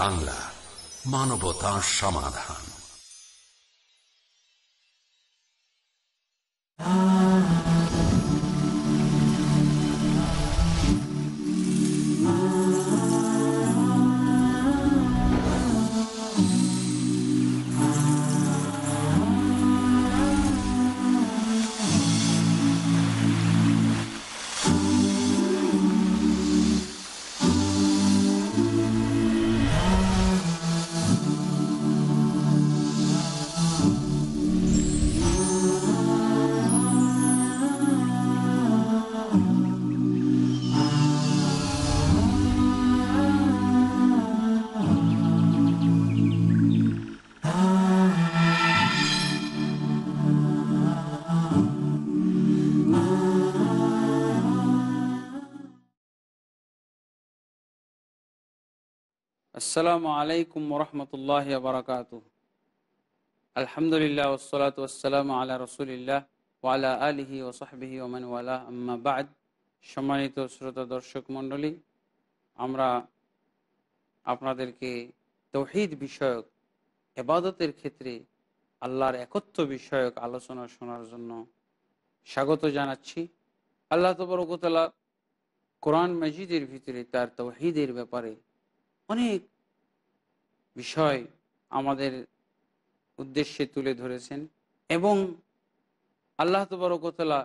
বাংলা মানবতা সমাধান আসসালামু আলাইকুম রহমতুল্লাহ বারাকাত আলহামদুলিল্লাহ ওসলাত ওসালাম আল্লাহ রসুলিল্লাহ ওয়ালা আলহি ও সাহবিহি ওমান ওয়ালা আম্মা বাদ সম্মানিত শ্রোতা দর্শক মণ্ডলী আমরা আপনাদেরকে তহিদ বিষয়ক এবাদতের ক্ষেত্রে আল্লাহর একত্র বিষয়ক আলোচনা শোনার জন্য স্বাগত জানাচ্ছি আল্লাহ তবরকতলা কোরআন মজিদের ভিতরে তার তহিদের ব্যাপারে অনেক বিষয় আমাদের উদ্দেশ্যে তুলে ধরেছেন এবং আল্লাহ তবরকতলা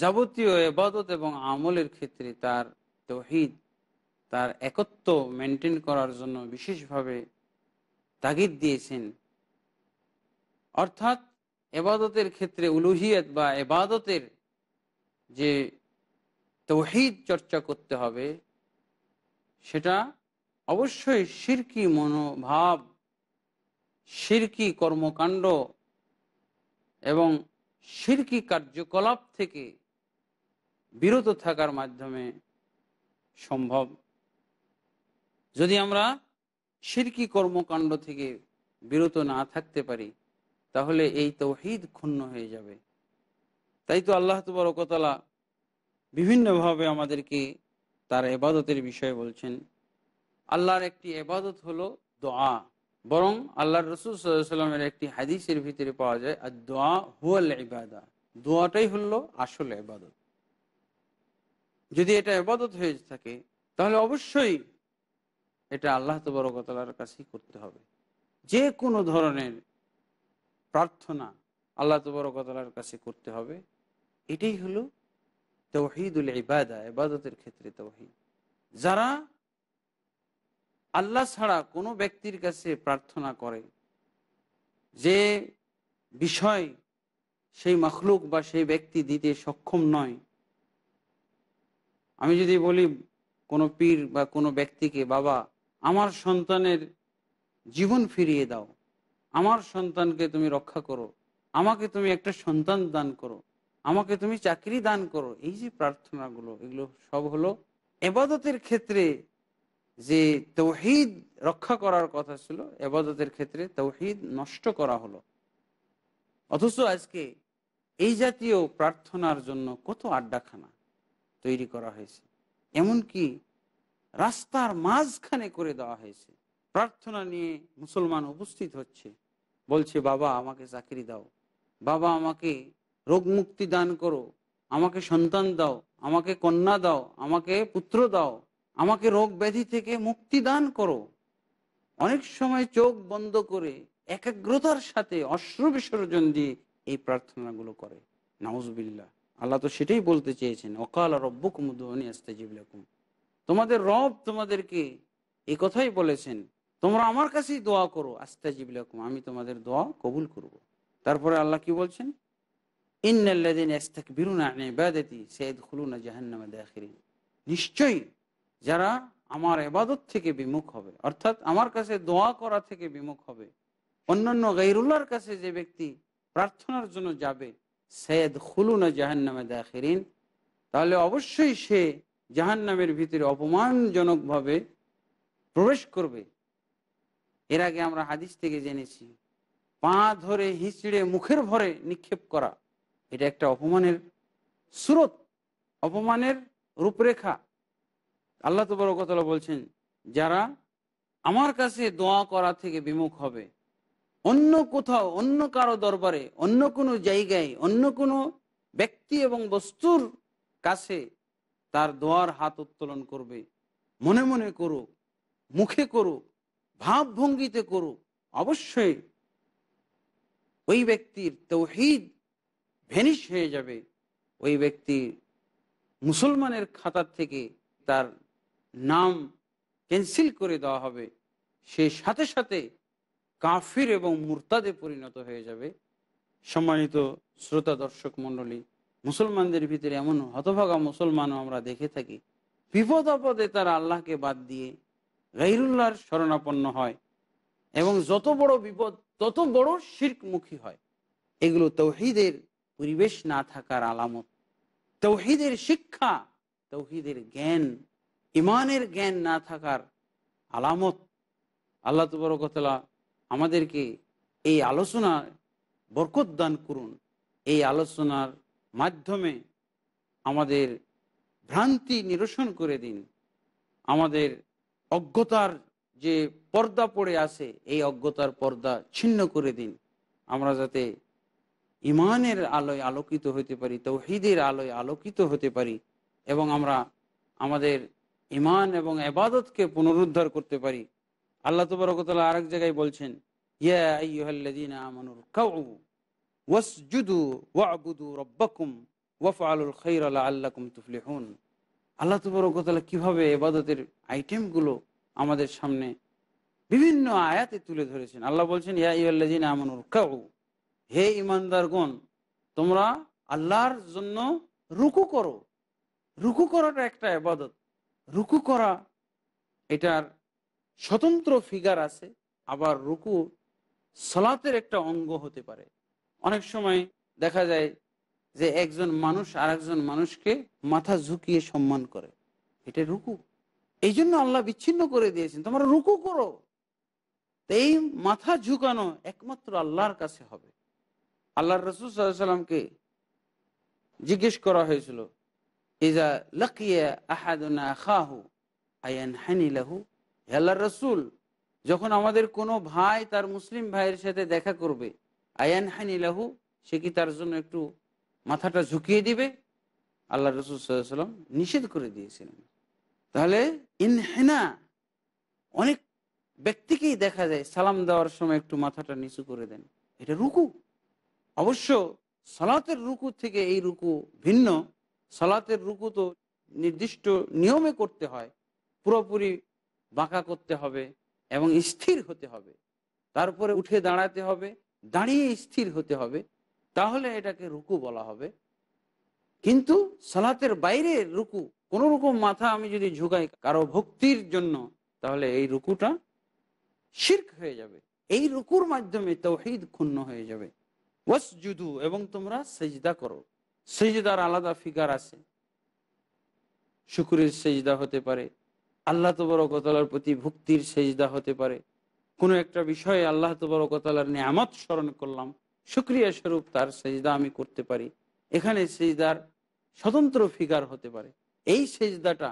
যাবতীয় এবাদত এবং আমলের ক্ষেত্রে তার তহিদ তার একত্ব মেনটেন করার জন্য বিশেষভাবে তাগিদ দিয়েছেন অর্থাৎ এবাদতের ক্ষেত্রে উলুহিয়ত বা এবাদতের যে তহিদ চর্চা করতে হবে সেটা অবশ্যই শিরকি মনোভাব শিরকি কর্মকাণ্ড এবং শিরকি কার্যকলাপ থেকে বিরত থাকার মাধ্যমে সম্ভব যদি আমরা শিরকি কর্মকাণ্ড থেকে বিরত না থাকতে পারি তাহলে এই তৌহিদ ক্ষুণ্ণ হয়ে যাবে তাই তো আল্লাহ তবরকতলা বিভিন্নভাবে আমাদেরকে তার এবাদতের বিষয়ে বলছেন আল্লাহর একটি এবাদত হলো দোয়া বরং আল্লাহর রসুল সাল্লামের একটি হাদিসের ভিতরে পাওয়া যায় আর দোয়া হুয়াল ইবাদা দোয়াটাই হলো আসল এবাদত যদি এটা এবাদত হয়ে থাকে তাহলে অবশ্যই এটা আল্লাহ তবরকতলার কাছেই করতে হবে যে কোনো ধরনের প্রার্থনা আল্লাহ তবরকতলার কাছে করতে হবে এটাই হলো তৌহিদুল ইবাদা ইবাদতের ক্ষেত্রে তৌহিদ যারা আল্লাহ ছাড়া কোনো ব্যক্তির কাছে প্রার্থনা করে যে বিষয় সেই মখলুক বা সেই ব্যক্তি দিতে সক্ষম নয় আমি যদি বলি কোনো পীর বা কোনো ব্যক্তিকে বাবা আমার সন্তানের জীবন ফিরিয়ে দাও আমার সন্তানকে তুমি রক্ষা করো আমাকে তুমি একটা সন্তান দান করো আমাকে তুমি চাকরি দান করো এই যে প্রার্থনাগুলো এগুলো সব হলো এবাদতের ক্ষেত্রে যে তৌহিদ রক্ষা করার কথা ছিল এবাদতের ক্ষেত্রে তৌহিদ নষ্ট করা হলো অথচ আজকে এই জাতীয় প্রার্থনার জন্য কত আড্ডাখানা তৈরি করা হয়েছে এমনকি রাস্তার মাঝখানে করে দেওয়া হয়েছে প্রার্থনা নিয়ে মুসলমান উপস্থিত হচ্ছে বলছে বাবা আমাকে চাকরি দাও বাবা আমাকে রোগ মুক্তি দান করো আমাকে সন্তান দাও আমাকে কন্যা দাও আমাকে পুত্র দাও আমাকে রোগ ব্যাধি থেকে মুক্তি দান করো অনেক সময় চোখ বন্ধ করে একাগ্রতার সাথে অশ্রু বিসর্জন দিয়ে এই প্রার্থনাগুলো করে নাউজবিল্লা আল্লাহ তো সেটাই বলতে চেয়েছেন অকাল আর অব্বুকুমুদনি আস্তাজিবুম তোমাদের রব তোমাদেরকে এ কথাই বলেছেন তোমরা আমার কাছেই দোয়া করো আস্তাজিবুম আমি তোমাদের দোয়া কবুল করব। তারপরে আল্লাহ কি বলছেন নিশ্চয়ই যারা আমার এবাদত থেকে বিমুখ হবে অর্থাৎ আমার কাছে দোয়া করা থেকে বিমুখ হবে অন্যান্য গাইরুল্লার কাছে যে ব্যক্তি প্রার্থনার জন্য যাবে সৈয়দ খুলুনা জাহান্নামে দাখিরিন তাহলে অবশ্যই সে জাহান্নামের ভিতরে অপমানজনকভাবে প্রবেশ করবে এর আগে আমরা হাদিস থেকে জেনেছি পা ধরে হিঁচড়ে মুখের ভরে নিক্ষেপ করা এটা একটা অপমানের স্রোত অপমানের রূপরেখা আল্লাহ কথা বলছেন যারা আমার কাছে দোয়া করা থেকে বিমুখ হবে অন্য কোথাও অন্য কারো দরবারে অন্য কোনো জায়গায় অন্য কোনো ব্যক্তি এবং বস্তুর কাছে তার দোয়ার হাত উত্তোলন করবে মনে মনে করুক মুখে করুক ভাবভঙ্গিতে করুক অবশ্যই ওই ব্যক্তির তৌহিদ ভেনিশ হয়ে যাবে ওই ব্যক্তি মুসলমানের খাতার থেকে তার নাম ক্যান্সেল করে দেওয়া হবে সে সাথে সাথে কাফির এবং মুরতাদে পরিণত হয়ে যাবে সম্মানিত শ্রোতা দর্শক মণ্ডলী মুসলমানদের ভিতরে এমন হতভাগা মুসলমানও আমরা দেখে থাকি বিপদ আপদে তারা আল্লাহকে বাদ দিয়ে গাইরুল্লাহর শরণাপন্ন হয় এবং যত বড় বিপদ তত বড় শির্কমুখী হয় এগুলো তৌহিদের পরিবেশ না থাকার আলামত তৌহিদের শিক্ষা তৌহিদের জ্ঞান ইমানের জ্ঞান না থাকার আলামত আল্লাহ তবরকতলা আমাদেরকে এই আলোচনার বরকত দান করুন এই আলোচনার মাধ্যমে আমাদের ভ্রান্তি নিরসন করে দিন আমাদের অজ্ঞতার যে পর্দা পড়ে আছে এই অজ্ঞতার পর্দা ছিন্ন করে দিন আমরা যাতে ইমানের আলোয় আলোকিত হতে পারি তৌহিদের আলোয় আলোকিত হতে পারি এবং আমরা আমাদের ইমান এবং এবাদতকে পুনরুদ্ধার করতে পারি আল্লাহ তবরকতলা আরেক জায়গায় বলছেন আল্লাহ তবরকতলা কিভাবে এবাদতের আইটেমগুলো আমাদের সামনে বিভিন্ন আয়াতে তুলে ধরেছেন আল্লাহ বলছেন ইয়া ইউল্লাদিন আমানুর কাউ হে ইমানদারগণ তোমরা আল্লাহর জন্য রুকু করো রুকু করাটা একটা আবাদত রুকু করা এটার স্বতন্ত্র ফিগার আছে আবার রুকু সলাতের একটা অঙ্গ হতে পারে অনেক সময় দেখা যায় যে একজন মানুষ আর একজন মানুষকে মাথা ঝুঁকিয়ে সম্মান করে এটা রুকু এই জন্য আল্লাহ বিচ্ছিন্ন করে দিয়েছেন তোমরা রুকু করো এই মাথা ঝুঁকানো একমাত্র আল্লাহর কাছে হবে আল্লাহ রসুল সাল্লামকে জিজ্ঞেস করা হয়েছিল ইজা লাকিয়া আল্লাহ রসুল যখন আমাদের কোনো ভাই তার মুসলিম ভাইয়ের সাথে দেখা করবে আয়ান লাহু সে কি তার জন্য একটু মাথাটা ঝুঁকিয়ে দিবে আল্লাহ রসুল সাল্লাম নিষেধ করে দিয়েছিলেন তাহলে ইনহেনা অনেক ব্যক্তিকেই দেখা যায় সালাম দেওয়ার সময় একটু মাথাটা নিচু করে দেন এটা রুকু অবশ্য সালাতের রুকু থেকে এই রুকু ভিন্ন সালাতের রুকু তো নির্দিষ্ট নিয়মে করতে হয় পুরোপুরি বাঁকা করতে হবে এবং স্থির হতে হবে তারপরে উঠে দাঁড়াতে হবে দাঁড়িয়ে স্থির হতে হবে তাহলে এটাকে রুকু বলা হবে কিন্তু সালাতের বাইরে রুকু কোনো রকম মাথা আমি যদি ঝুঁকাই কারো ভক্তির জন্য তাহলে এই রুকুটা শির্ক হয়ে যাবে এই রুকুর মাধ্যমে তৌহিদ ক্ষুণ্ণ হয়ে যাবে ওয়াসজুদু এবং তোমরা সেজদা করো সেজদার আলাদা ফিগার আছে শুকুরের সেজদা হতে পারে আল্লাহ তবরকতলার প্রতি ভক্তির সেজদা হতে পারে কোনো একটা বিষয়ে আল্লাহ তবরকতলার নিয়ামত স্মরণ করলাম সুক্রিয়া স্বরূপ তার সেজদা আমি করতে পারি এখানে সেজদার স্বতন্ত্র ফিগার হতে পারে এই সেজদাটা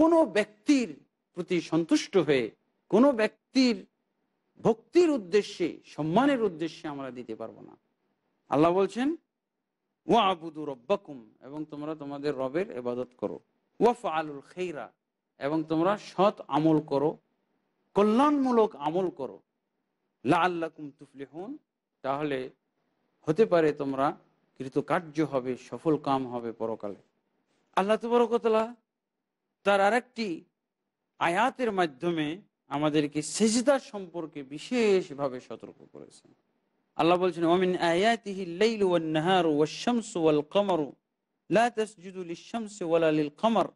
কোনো ব্যক্তির প্রতি সন্তুষ্ট হয়ে কোনো ব্যক্তির ভক্তির উদ্দেশ্যে সম্মানের উদ্দেশ্যে আমরা দিতে পারবো না আল্লাহ বলছেন ওয়া আবুদু রব্বাকুম এবং তোমরা তোমাদের রবের এবাদত করো ওয়াফা আলুল খেইরা এবং তোমরা সৎ আমল করো কল্যাণমূলক আমল করো লা আল্লাকুম তুফলিহন তাহলে হতে পারে তোমরা কৃতকার্য হবে সফল কাম হবে পরকালে আল্লাহ তবরকতলা তার আরেকটি আয়াতের মাধ্যমে আমাদেরকে সেজিদা সম্পর্কে বিশেষভাবে সতর্ক করেছেন আল্লাহ বলছেন ওমিন আয়াতিহি লাইল ওয়ান নাহারু ওয়াশ শামসু ওয়াল কমারু লা তাসজুদু লিশ শামসি ওয়ালা লিল কমার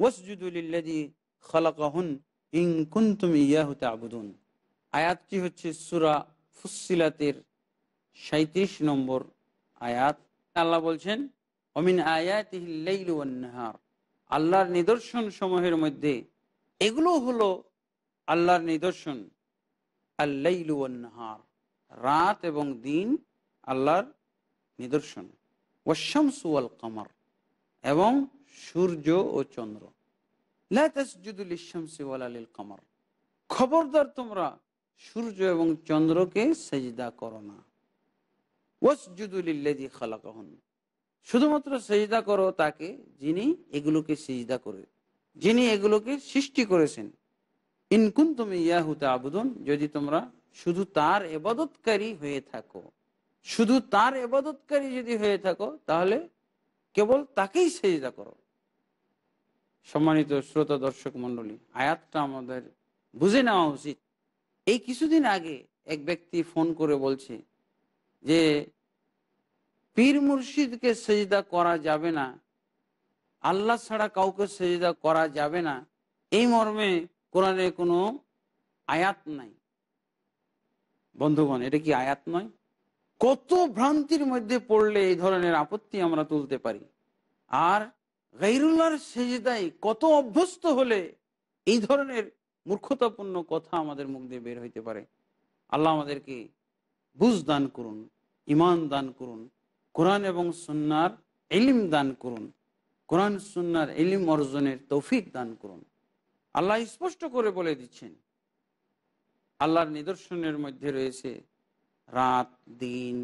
ওয়াসজুদু লিল্লাযী খালাকাহুন ইন কুনতুম ইয়াহু তা'বুদুন আয়াতটি হচ্ছে সূরা ফুসসিলাতের 37 নম্বর আয়াত আল্লাহ বলছেন অমিন আয়াতিহি লাইল ওয়ান নাহার আল্লাহর নিদর্শন সমূহের মধ্যে এগুলো হলো আল্লাহর নিদর্শন আল্লাইল ওয়ান নাহার রাত এবং দিন আল্লাহর নিদর্শন ওয়াশামসু আল কমর এবং সূর্য ও চন্দ্র লাসজুদুল ইশামসি খবরদার তোমরা সূর্য এবং চন্দ্রকে সেজদা করো না ওয়াসজুদুলিল্লাদি খালাকাহন শুধুমাত্র সেজদা করো তাকে যিনি এগুলোকে সেজদা করে যিনি এগুলোকে সৃষ্টি করেছেন ইনকুন তুমি ইয়াহুতে আবুদন যদি তোমরা শুধু তার এবাদতকারী হয়ে থাকো শুধু তার এবাদতকারী যদি হয়ে থাকো তাহলে কেবল তাকেই সেজিদা করো সম্মানিত শ্রোতা দর্শক মন্ডলী আয়াতটা আমাদের বুঝে নেওয়া উচিত এই কিছুদিন আগে এক ব্যক্তি ফোন করে বলছে যে পীর মুর্শিদকে সেজদা করা যাবে না আল্লাহ ছাড়া কাউকে সেজদা করা যাবে না এই মর্মে কোরআনে কোনো আয়াত নাই বন্ধুগণ এটা কি আয়াত নয় কত ভ্রান্তির মধ্যে পড়লে এই ধরনের আপত্তি আমরা তুলতে পারি আর গাইরুল্লার সেজদাই কত অভ্যস্ত হলে এই ধরনের মূর্খতাপূর্ণ কথা আমাদের মুখ দিয়ে বের হইতে পারে আল্লাহ আমাদেরকে বুঝ দান করুন ইমান দান করুন কোরআন এবং সন্ন্যার এলিম দান করুন কোরআন সন্ন্যার এলিম অর্জনের তৌফিক দান করুন আল্লাহ স্পষ্ট করে বলে দিচ্ছেন আল্লাহর নিদর্শনের মধ্যে রয়েছে রাত দিন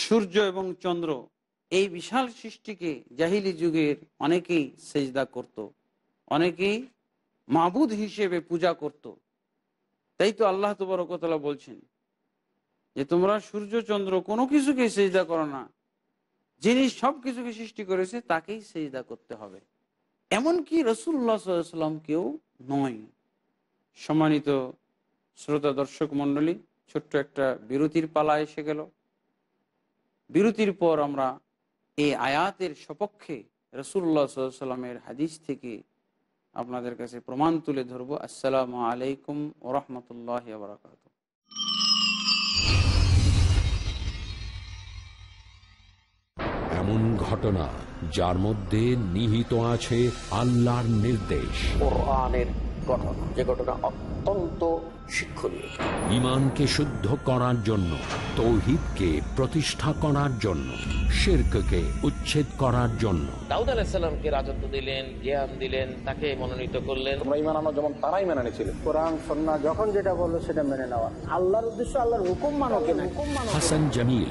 সূর্য এবং চন্দ্র এই বিশাল সৃষ্টিকে জাহিলি যুগের অনেকেই সেজদা করত। অনেকেই মাবুদ হিসেবে পূজা করত। তাই তো আল্লাহ তবরকতলা বলছেন যে তোমরা সূর্য চন্দ্র কোনো কিছুকে সেজদা করো না যিনি সব কিছুকে সৃষ্টি করেছে তাকেই সেজদা করতে হবে এমনকি রসুল্লাহ সাল্লামকেও নয় সম্মানিত শ্রোতা দর্শক মণ্ডলী ছোট্ট একটা বিরতির পালা এসে গেল বিরতির পর আমরা এই আয়াতের সপক্ষে রসুল্লা সাল্লামের হাদিস থেকে আপনাদের কাছে প্রমাণ তুলে ধরবো আসসালামু আলাইকুম ওরহমতুল্লাহ বারাকাত এমন ঘটনা যার মধ্যে নিহিত আছে আল্লাহর নির্দেশ ঘটনা যে ঘটনা অত্যন্ত শিক্ষণীয় ইমানকে শুদ্ধ করার জন্য তৌহিদকে প্রতিষ্ঠা করার জন্য শিরককে উচ্ছেদ করার জন্য দাউদ আলাহিসাল্লামকে রাজত্ব দিলেন জ্ঞান দিলেন তাকে মনোনীত করলেন তোমরা ইমান আমার যেমন তারাই মেনে নিয়েছিল কোরআন সন্না যখন যেটা বললো সেটা মেনে নেওয়া আল্লাহর উদ্দেশ্য আল্লাহর হুকুম মানো কিনা হাসান জামিল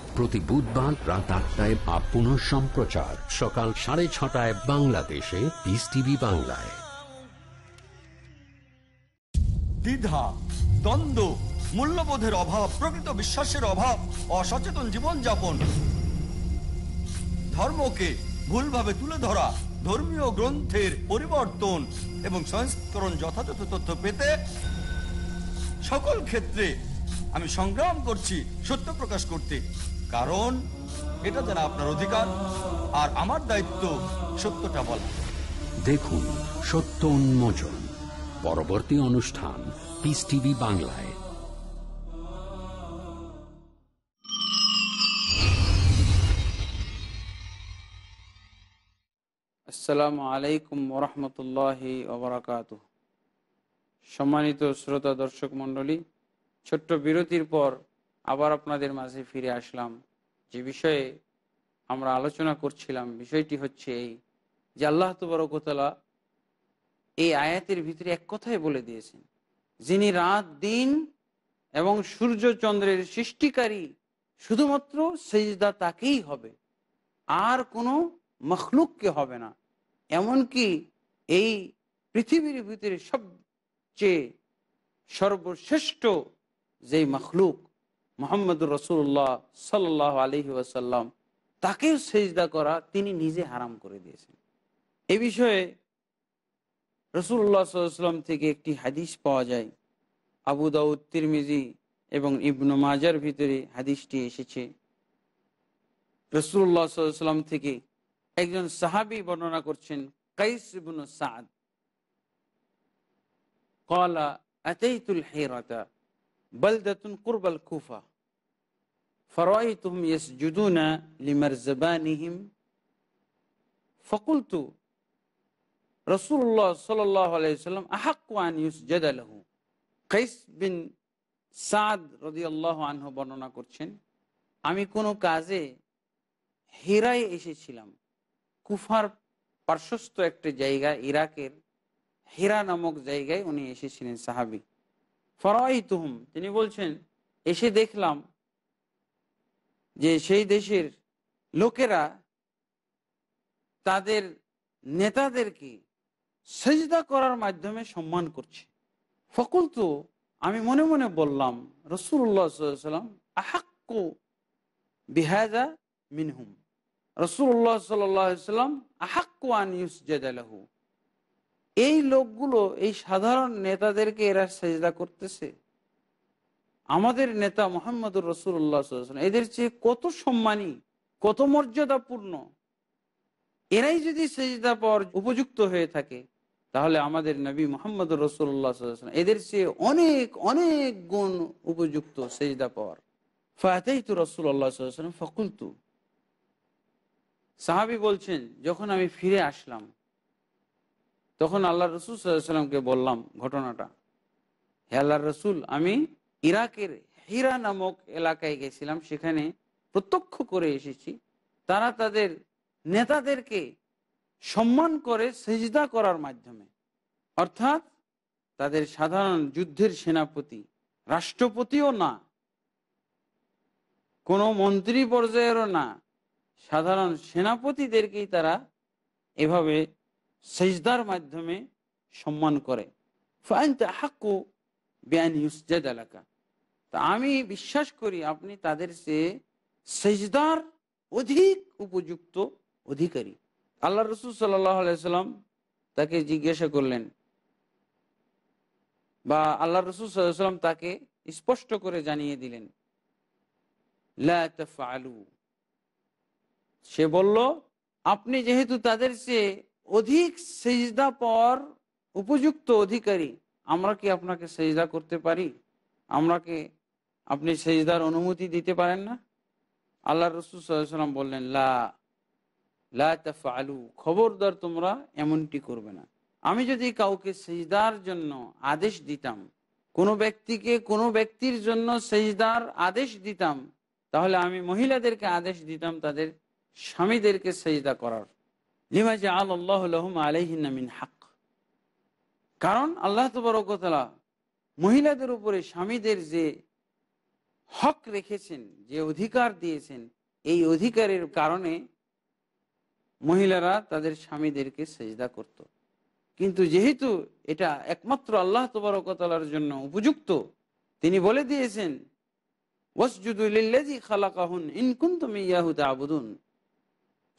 প্রতি বুধবার রাত আটটায় বা পুনঃ সম্প্রচার সকাল সাড়ে ছটায় বাংলাদেশে পিস টিভি বাংলায় দ্বিধা দ্বন্দ্ব মূল্যবোধের অভাব প্রকৃত বিশ্বাসের অভাব অসচেতন জীবনযাপন ধর্মকে ভুলভাবে তুলে ধরা ধর্মীয় গ্রন্থের পরিবর্তন এবং সংস্করণ যথাযথ তথ্য পেতে সকল ক্ষেত্রে আমি সংগ্রাম করছি সত্য প্রকাশ করতে কারণ এটা তারা আপনার অধিকার আর আমার দায়িত্ব সত্যটা বল দেখুন সত্য উন্মোচন পরবর্তী অনুষ্ঠান পিস টিভি বাংলায় আসসালামু আলাইকুম ওরহমতুল্লাহি ওবরাকাত সম্মানিত শ্রোতা দর্শক মণ্ডলী ছোট্ট বিরতির পর আবার আপনাদের মাঝে ফিরে আসলাম যে বিষয়ে আমরা আলোচনা করছিলাম বিষয়টি হচ্ছে এই যে আল্লাহ তুবরকতলা এই আয়াতের ভিতরে এক কথাই বলে দিয়েছেন যিনি রাত দিন এবং সূর্য চন্দ্রের সৃষ্টিকারী শুধুমাত্র সেজদা তাকেই হবে আর কোনো মখলুককে হবে না এমনকি এই পৃথিবীর ভিতরে সবচেয়ে সর্বশ্রেষ্ঠ যেই মখলুক মোহাম্মদুর রসুল্লাহ সাল্লাহ আলহি ওয়াসাল্লাম তাকেও সেজদা করা তিনি নিজে হারাম করে দিয়েছেন এ বিষয়ে রসুল্লাহ সাল্লাম থেকে একটি হাদিস পাওয়া যায় আবু দাউদ তিরমিজি এবং ইবনু মাজার ভিতরে হাদিসটি এসেছে রসুল্লাহ সাল্লাম থেকে একজন সাহাবি বর্ণনা করছেন কাইস ইবনু সাদ কলা এতেই আতেইতুল হেরাতা বলদতুন কুরবাল কুফা ফরাইতুম ইয়াসজুদুনা লিমারজাবানিহিম ফকুলতু রসুল্লাহ সাল্লাহ আলাইসাল্লাম আহাকুয়ান ইউসজাদ আলহু কৈস বিন সাদ রদি আল্লাহ আনহু বর্ণনা করছেন আমি কোনো কাজে হেরায় এসেছিলাম কুফার পার্শ্বস্থ একটা জায়গা ইরাকের হেরা নামক জায়গায় উনি এসেছিলেন সাহাবিক ফরাহিতুহম তিনি বলছেন এসে দেখলাম যে সেই দেশের লোকেরা তাদের নেতাদেরকে সজদা করার মাধ্যমে সম্মান করছে ফকুল তো আমি মনে মনে বললাম রসুল্লাহাম আহাক্ক বিহাজা মিনহুম রসুল্লাহ সাল্লাম আহাক্কু আন ইউস জেদালাহু এই লোকগুলো এই সাধারণ নেতাদেরকে এরা সেজদা করতেছে আমাদের নেতা মোহাম্মদুর রসুল্লাহ এদের চেয়ে কত সম্মানী কত মর্যাদাপূর্ণ এরাই যদি সেজদা পাওয়ার উপযুক্ত হয়ে থাকে তাহলে আমাদের নবী মোহাম্মদ রসুল্লাহ এদের চেয়ে অনেক অনেক গুণ উপযুক্ত সেজদা পাওয়ার ফাতেই তো রসুল্লাহ ফকুলতু সাহাবি বলছেন যখন আমি ফিরে আসলাম তখন আল্লাহ রসুল সাল্লামকে বললাম ঘটনাটা হে আল্লাহ রসুল আমি ইরাকের হীরা নামক এলাকায় গেছিলাম সেখানে প্রত্যক্ষ করে এসেছি তারা তাদের নেতাদেরকে সম্মান করে সেজদা করার মাধ্যমে অর্থাৎ তাদের সাধারণ যুদ্ধের সেনাপতি রাষ্ট্রপতিও না কোনো মন্ত্রী পর্যায়েরও না সাধারণ সেনাপতিদেরকেই তারা এভাবে সেজদার মাধ্যমে সম্মান করে তা আমি বিশ্বাস করি আপনি তাদের সেজদার অধিক উপযুক্ত অধিকারী আল্লাহ রসুল সাল্লাম তাকে জিজ্ঞাসা করলেন বা আল্লাহ রসুল সাল্লাম তাকে স্পষ্ট করে জানিয়ে দিলেন সে বলল আপনি যেহেতু তাদের সে অধিক সেজদা পর উপযুক্ত অধিকারী আমরা কি আপনাকে সেজদা করতে পারি আমরাকে আপনি সেজদার অনুমতি দিতে পারেন না আল্লাহ রসুল বললেন লা লা খবরদার তোমরা এমনটি করবে না আমি যদি কাউকে সেজদার জন্য আদেশ দিতাম কোনো ব্যক্তিকে কোনো ব্যক্তির জন্য সেজদার আদেশ দিতাম তাহলে আমি মহিলাদেরকে আদেশ দিতাম তাদের স্বামীদেরকে সেজদা করার লিমা আল্লাহ আলহিন হাক কারণ আল্লাহ তবরকতলা মহিলাদের উপরে স্বামীদের যে হক রেখেছেন যে অধিকার দিয়েছেন এই অধিকারের কারণে মহিলারা তাদের স্বামীদেরকে সেজদা করত। কিন্তু যেহেতু এটা একমাত্র আল্লাহ তবরকতলার জন্য উপযুক্ত তিনি বলে দিয়েছেন ওয়াসজুদুল্লাজি খালাকাহুন ইনকুন তুমি ইয়াহুদা আবুদুন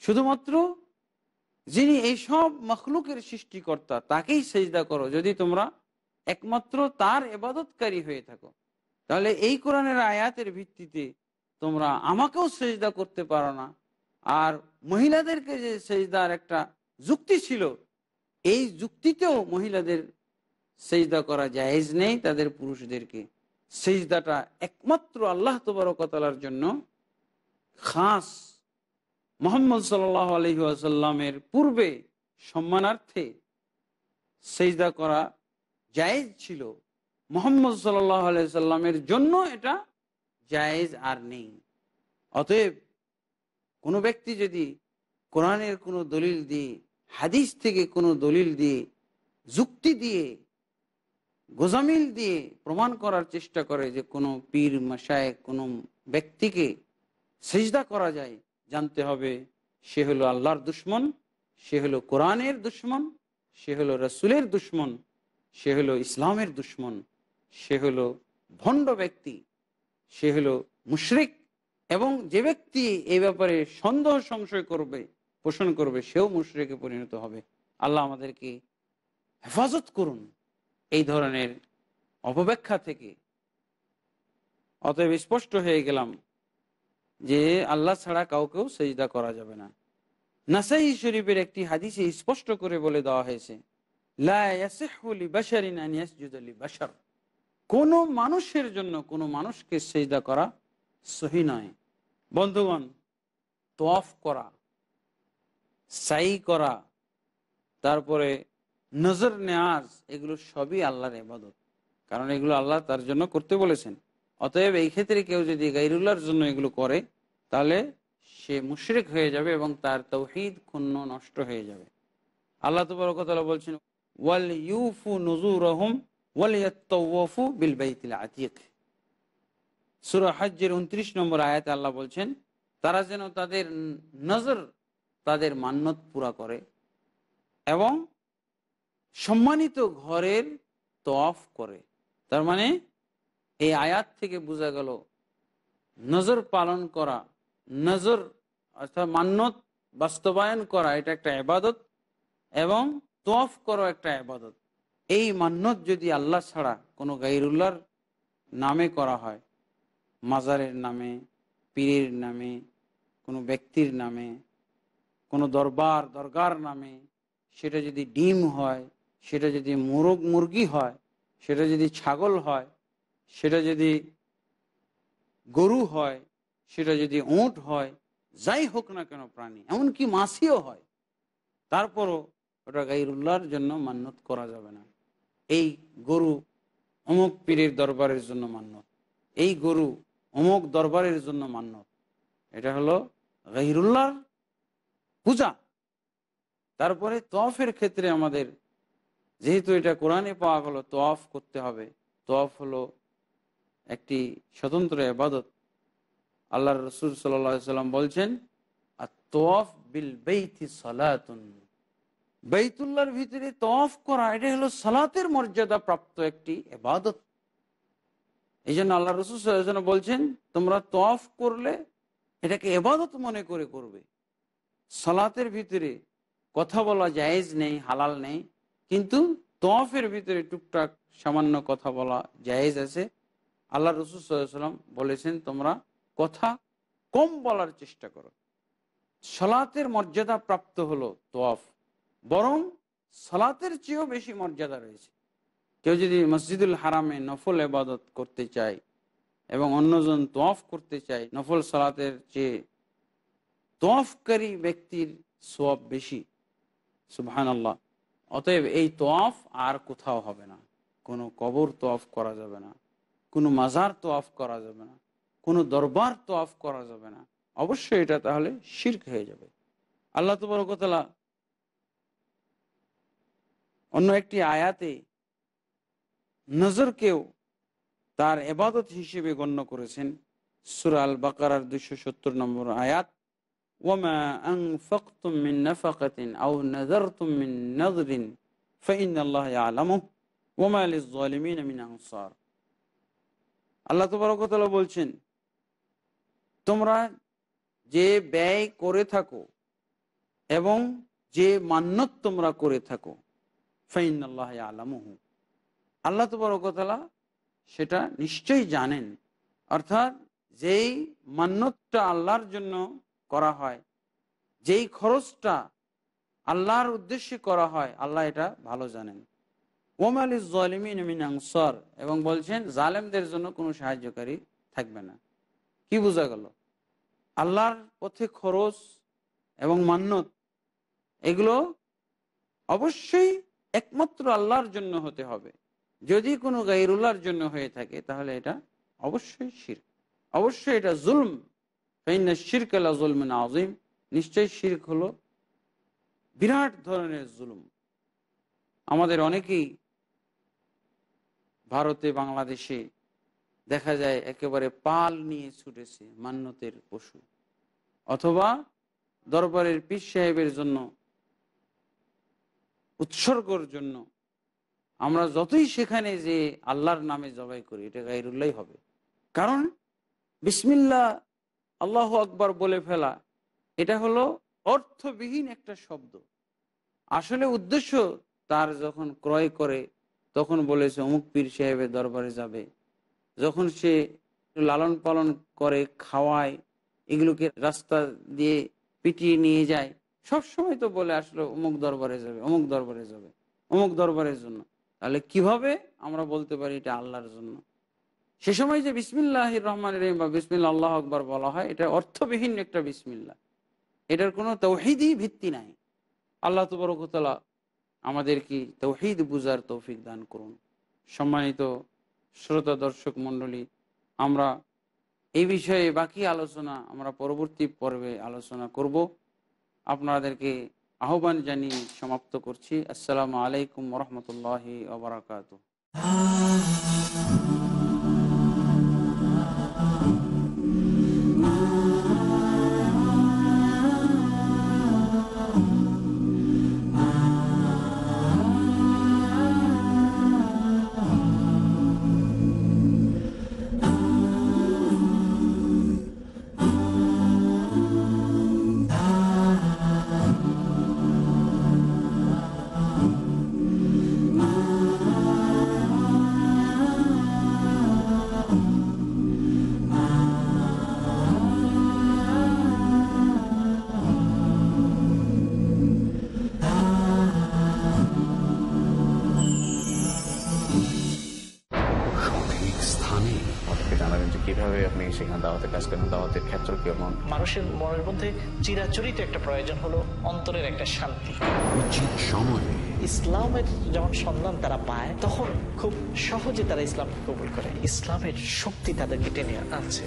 শুধুমাত্র যিনি এই সব মখলুকের সৃষ্টিকর্তা তাকেই সেজদা করো যদি তোমরা একমাত্র তার এবাদতকারী হয়ে থাকো তাহলে এই কোরআনের আয়াতের ভিত্তিতে তোমরা আমাকেও সেজদা করতে পারো না আর মহিলাদেরকে যে সেজদার একটা যুক্তি ছিল এই যুক্তিতেও মহিলাদের সেজদা করা জায়েজ নেই তাদের পুরুষদেরকে সেজদাটা একমাত্র আল্লাহ তোবরকতলার জন্য খাস মোহাম্মদ সাল্লাহ আলহিহাসাল্লামের পূর্বে সম্মানার্থে সেজদা করা জায়েজ ছিল মোহাম্মদ সাল্লাহ সাল্লামের জন্য এটা জায়েজ আর নেই অতএব কোনো ব্যক্তি যদি কোরআনের কোনো দলিল দিয়ে হাদিস থেকে কোনো দলিল দিয়ে যুক্তি দিয়ে গোজামিল দিয়ে প্রমাণ করার চেষ্টা করে যে কোনো পীর মশায় কোনো ব্যক্তিকে সেজদা করা যায় জানতে হবে সে হলো আল্লাহর দুশ্মন সে হলো কোরআনের দুশ্মন সে হলো রসুলের দুশ্মন সে হলো ইসলামের দুশ্মন সে হলো ভণ্ড ব্যক্তি সে হলো মুশরিক এবং যে ব্যক্তি এই ব্যাপারে সন্দেহ সংশয় করবে পোষণ করবে সেও মুশরিকে পরিণত হবে আল্লাহ আমাদেরকে হেফাজত করুন এই ধরনের অপব্যাখ্যা থেকে অতএব স্পষ্ট হয়ে গেলাম যে আল্লাহ ছাড়া কাউকেও সেজদা করা যাবে না নাসাই শরীফের একটি হাদিসে স্পষ্ট করে বলে দেওয়া হয়েছে কোন মানুষের জন্য কোন মানুষকে সেজদা করা সহি নয় বন্ধুগণ তফ করা সাই করা তারপরে নজর নেয়াজ এগুলো সবই আল্লাহর এবাদত কারণ এগুলো আল্লাহ তার জন্য করতে বলেছেন অতএব এই ক্ষেত্রে কেউ যদি গাইরুল্লাহর জন্য এগুলো করে তাহলে সে মুশরেক হয়ে যাবে এবং তার তৌহিদ ক্ষুণ্ণ নষ্ট হয়ে যাবে আল্লাহ তবরকতলা বলছেন ওয়াল ইউফু নজুর রহম ওয়াল বিল বাইতিল আতিক সুরা উনত্রিশ নম্বর আয়াতে আল্লাহ বলছেন তারা যেন তাদের নজর তাদের মান্যত পুরা করে এবং সম্মানিত ঘরের তফ করে তার মানে এই আয়াত থেকে বোঝা গেল নজর পালন করা নজর অর্থাৎ মান্যত বাস্তবায়ন করা এটা একটা আবাদত এবং তোয়াফ করা একটা আবাদত এই মান্যত যদি আল্লাহ ছাড়া কোনো গাইরুল্লার নামে করা হয় মাজারের নামে পীরের নামে কোনো ব্যক্তির নামে কোনো দরবার দরগার নামে সেটা যদি ডিম হয় সেটা যদি মুরগ মুরগি হয় সেটা যদি ছাগল হয় সেটা যদি গরু হয় সেটা যদি উঁট হয় যাই হোক না কেন প্রাণী এমনকি মাসিও হয় তারপরও ওটা গাইরুল্লাহর জন্য মান্যত করা যাবে না এই গরু অমুক পীরের দরবারের জন্য মান্যত এই গরু অমুক দরবারের জন্য মান্যত এটা হলো গাহিরুল্লাহর পূজা তারপরে তফের ক্ষেত্রে আমাদের যেহেতু এটা কোরআনে পাওয়া গেল তফ করতে হবে তফ হলো একটি স্বতন্ত্র আবাদত আল্লাহ রসুল সাল্লা সাল্লাম বলছেন আর তোয়াফ বিল বেইতি সালাতুন বেইতুল্লার ভিতরে তফ করা এটা হলো সালাতের মর্যাদা প্রাপ্ত একটি এবাদত এই জন্য আল্লাহ রসুল বলছেন তোমরা তফ করলে এটাকে এবাদত মনে করে করবে সালাতের ভিতরে কথা বলা জায়েজ নেই হালাল নেই কিন্তু তফের ভিতরে টুকটাক সামান্য কথা বলা জায়েজ আছে আল্লাহ রসুল সাল্লাম বলেছেন তোমরা কথা কম বলার চেষ্টা করো সলাতের মর্যাদা প্রাপ্ত হলো তোয়াফ বরং সলাতের চেয়েও বেশি মর্যাদা রয়েছে কেউ যদি মসজিদুল হারামে নফল এবাদত করতে চায় এবং অন্যজন তোয়াফ করতে চায় নফল সলাতের চেয়ে তোয়াফকারী ব্যক্তির সোয়াব বেশি সুবহান আল্লাহ অতএব এই তোয়াফ আর কোথাও হবে না কোনো কবর তোয়াফ করা যাবে না কোনো মাজার তোয়াফ করা যাবে না কোনো দরবার তোয়াফ করা যাবে না অবশ্যই এটা তাহলে শির্ক হয়ে যাবে আল্লাহ তবরকতলা অন্য একটি আয়াতে নজরকেও তার এবাদত হিসেবে গণ্য করেছেন সুরাল বাকার দুশো সত্তর নম্বর আয়াত ওমা আল্লাহ বলছেন তোমরা যে ব্যয় করে থাকো এবং যে মান্যত তোমরা করে থাকো ফাইন আল্লাহ আলম আল্লাহ তবরকতলা সেটা নিশ্চয়ই জানেন অর্থাৎ যেই মান্যতটা আল্লাহর জন্য করা হয় যেই খরচটা আল্লাহর উদ্দেশ্যে করা হয় আল্লাহ এটা ভালো জানেন ওম আলী জলিমিন এবং বলছেন জালেমদের জন্য কোনো সাহায্যকারী থাকবে না কি বোঝা গেল আল্লাহর পথে খরচ এবং মান্যত এগুলো অবশ্যই একমাত্র আল্লাহর জন্য হতে হবে যদি কোনো গাইরুল্লাহর জন্য হয়ে থাকে তাহলে এটা অবশ্যই শির অবশ্যই এটা জুলম কাইনা শির কালা জুলমিন আজিম নিশ্চয়ই শির্ক হলো বিরাট ধরনের জুলুম আমাদের অনেকেই ভারতে বাংলাদেশে দেখা যায় একেবারে পাল নিয়ে ছুটেছে মান্যতের পশু অথবা দরবারের পীর সাহেবের জন্য উৎসর্গর জন্য আমরা যতই সেখানে যে আল্লাহর নামে জবাই করি এটা গাইরুল্লাহ হবে কারণ বিসমিল্লা আল্লাহ আকবার বলে ফেলা এটা হলো অর্থবিহীন একটা শব্দ আসলে উদ্দেশ্য তার যখন ক্রয় করে তখন বলেছে অমুক পীর সাহেবের দরবারে যাবে যখন সে লালন পালন করে খাওয়ায় এগুলোকে রাস্তা দিয়ে পিটিয়ে নিয়ে যায় সব সময় তো বলে আসলো অমুক দরবারে যাবে অমুক দরবারে যাবে অমুক দরবারের জন্য তাহলে কিভাবে আমরা বলতে পারি এটা আল্লাহর জন্য সে সময় যে বিসমিল্লাহ রহমান রহিম বা বিসমিল্লা আল্লাহ আকবর বলা হয় এটা অর্থবিহীন একটা বিসমিল্লা এটার কোনো তৌহিদি ভিত্তি নাই আল্লাহ তবরকতলা কি তৌহিদ বুজার তৌফিক দান করুন সম্মানিত শ্রোতা দর্শক মণ্ডলী আমরা এই বিষয়ে বাকি আলোচনা আমরা পরবর্তী পর্বে আলোচনা করব আপনাদেরকে আহ্বান জানিয়ে সমাপ্ত করছি আসসালামু আলাইকুম রহমতুল্লাহ আবরাকাত দাওয়াতের ক্ষেত্র কেমন মানুষের মনের মধ্যে চিরাচরিত একটা প্রয়োজন হলো অন্তরের একটা শান্তি উচিত সময়ে ইসলামের যখন সন্ধান তারা পায় তখন খুব সহজে তারা ইসলামকে কবুল করে ইসলামের শক্তি তাদেরকে টেনে আনছে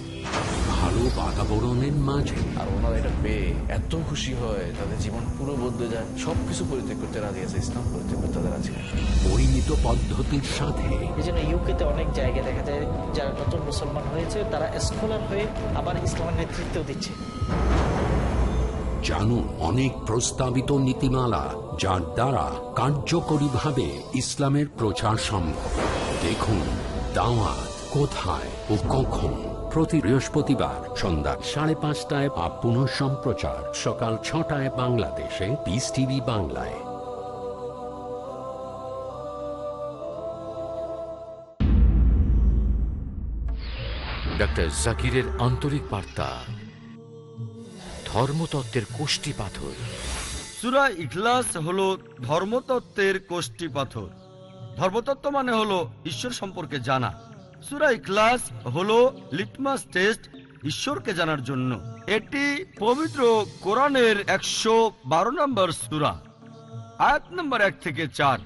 ভালো বাতাবরণের মাঝে আর ওনারা এটা পেয়ে এত খুশি হয় তাদের জীবন পুরো বদলে যায় সবকিছু পরিত্যাগ করতে রাজি আছে ইসলাম পরিত্যাগ করতে আছে পরিণত পদ্ধতির সাথে এই জন্য ইউকেতে অনেক জায়গায় দেখা যায় যারা নতুন মুসলমান হয়েছে তারা স্কলার হয়ে আবার ইসলামের নেতৃত্ব দিচ্ছে জানুন অনেক প্রস্তাবিত নীতিমালা যার দ্বারা কার্যকরীভাবে ইসলামের প্রচার সম্ভব দেখুন দাওয়াত কোথায় ও কখন প্রতি বৃহস্পতিবার সন্ধ্যা সাড়ে পাঁচটায় বা পুনঃ সম্প্রচার সকাল ছটায় বাংলাদেশে পিস টিভি বাংলায় ডক্টর জাকিরের আন্তরিক বার্তা ধর্মতত্ত্বের কোষ্টি পাথর সুরা ইখলাস হল ধর্মতত্ত্বের কোষ্টি পাথর ধর্মতত্ত্ব মানে হলো ঈশ্বর সম্পর্কে জানা সুরা ইখলাস হলো লিটমাস টেস্ট ঈশ্বরকে জানার জন্য এটি পবিত্র কোরআনের একশো বারো নম্বর সুরা আয়াত নম্বর এক থেকে চার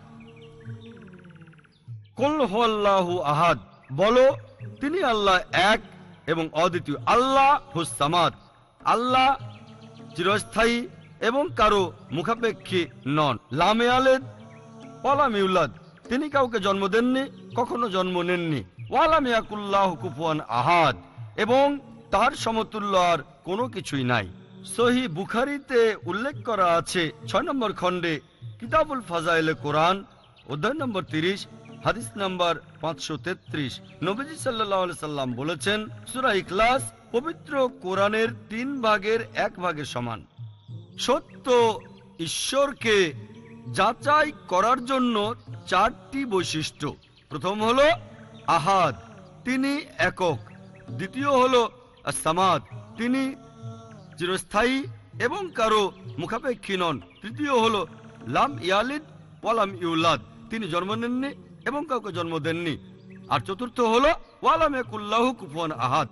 কল্লাহু আহাদ বলো তিনি আল্লাহ এক এবং অদ্বিতীয় আল্লাহ হুসামাদ আল্লাহ চিরস্থায়ী এবং কারো মুখাপেক্ষী নন লামে আলেদ ইউলাদ তিনি কাউকে জন্ম দেননি কখনো জন্ম নেননি ওয়ালামিয়াকুল্লাহ কুফুয়ান আহাদ এবং তার সমতুল্য আর কোনো কিছুই নাই সহি বুখারিতে উল্লেখ করা আছে ছয় নম্বর খণ্ডে কিতাবুল ফাজাইলে কোরআন অধ্যায় নম্বর তিরিশ হাদিস নম্বর পাঁচশো তেত্রিশ নবীজি সাল্লাহ সাল্লাম বলেছেন সুরা ইকলাস পবিত্র কোরআনের তিন ভাগের এক ভাগের সমান সত্য ঈশ্বরকে যাচাই করার জন্য চারটি বৈশিষ্ট্য প্রথম হলো আহাদ তিনি একক দ্বিতীয় হলো সামাদ তিনি চিরস্থায়ী এবং কারো মুখাপেক্ষী নন তৃতীয় হল লাম ইয়ালিদ পলাম ইউলাদ তিনি জন্ম নেননি এবং কাউকে জন্ম দেননি আর চতুর্থ হল ওয়ালাম কুল্লাহ কুফন আহাদ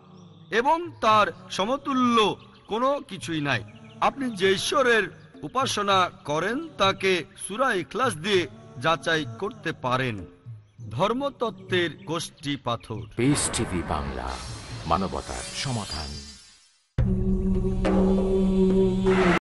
এবং তার সমতুল্য কোনো কিছুই নাই আপনি যে ঈশ্বরের উপাসনা করেন তাকে সুরাই ক্লাস দিয়ে যাচাই করতে পারেন ধর্মতত্ত্বের গোষ্ঠী পাথর বিস টিভি বাংলা মানবতার সমাধান